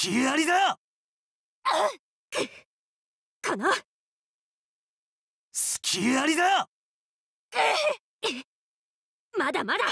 気ありだこの隙ありだまだまだ